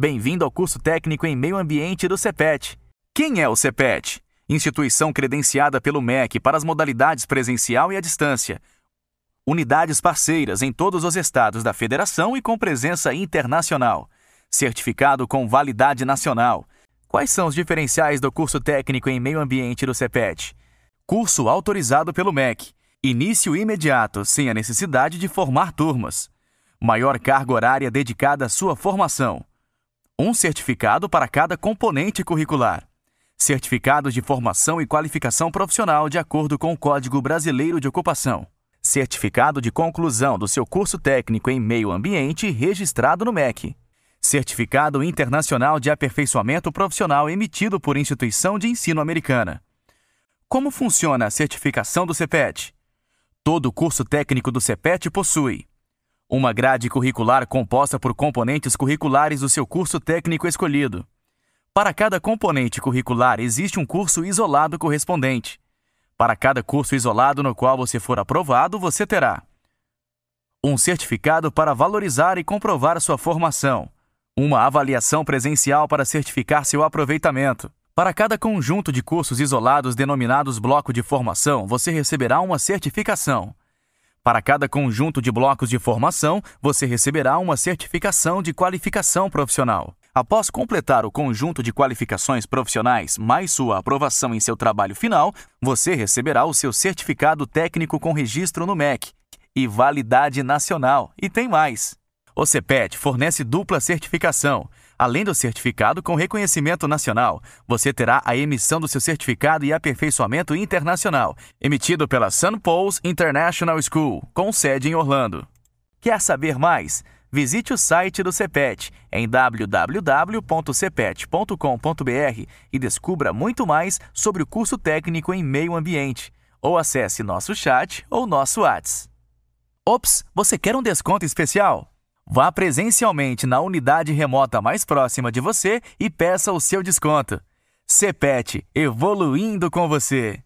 Bem-vindo ao curso técnico em meio ambiente do CEPET. Quem é o CEPET? Instituição credenciada pelo MEC para as modalidades presencial e à distância. Unidades parceiras em todos os estados da federação e com presença internacional. Certificado com validade nacional. Quais são os diferenciais do curso técnico em meio ambiente do CEPET? Curso autorizado pelo MEC. Início imediato, sem a necessidade de formar turmas. Maior carga horária dedicada à sua formação um certificado para cada componente curricular. Certificados de formação e qualificação profissional de acordo com o Código Brasileiro de Ocupação. Certificado de conclusão do seu curso técnico em meio ambiente registrado no MEC. Certificado Internacional de Aperfeiçoamento Profissional emitido por instituição de ensino americana. Como funciona a certificação do CEPET? Todo curso técnico do CEPET possui uma grade curricular composta por componentes curriculares do seu curso técnico escolhido. Para cada componente curricular existe um curso isolado correspondente. Para cada curso isolado no qual você for aprovado, você terá um certificado para valorizar e comprovar sua formação, uma avaliação presencial para certificar seu aproveitamento. Para cada conjunto de cursos isolados denominados bloco de formação, você receberá uma certificação. Para cada conjunto de blocos de formação, você receberá uma certificação de qualificação profissional. Após completar o conjunto de qualificações profissionais mais sua aprovação em seu trabalho final, você receberá o seu certificado técnico com registro no MEC e validade nacional, e tem mais. O CEPET fornece dupla certificação. Além do certificado com reconhecimento nacional, você terá a emissão do seu certificado e aperfeiçoamento internacional, emitido pela Sun Paul's International School, com sede em Orlando. Quer saber mais? Visite o site do CEPET em www.cepet.com.br e descubra muito mais sobre o curso técnico em meio ambiente. Ou acesse nosso chat ou nosso WhatsApp. Ops, você quer um desconto especial? Vá presencialmente na unidade remota mais próxima de você e peça o seu desconto. CEPET, evoluindo com você.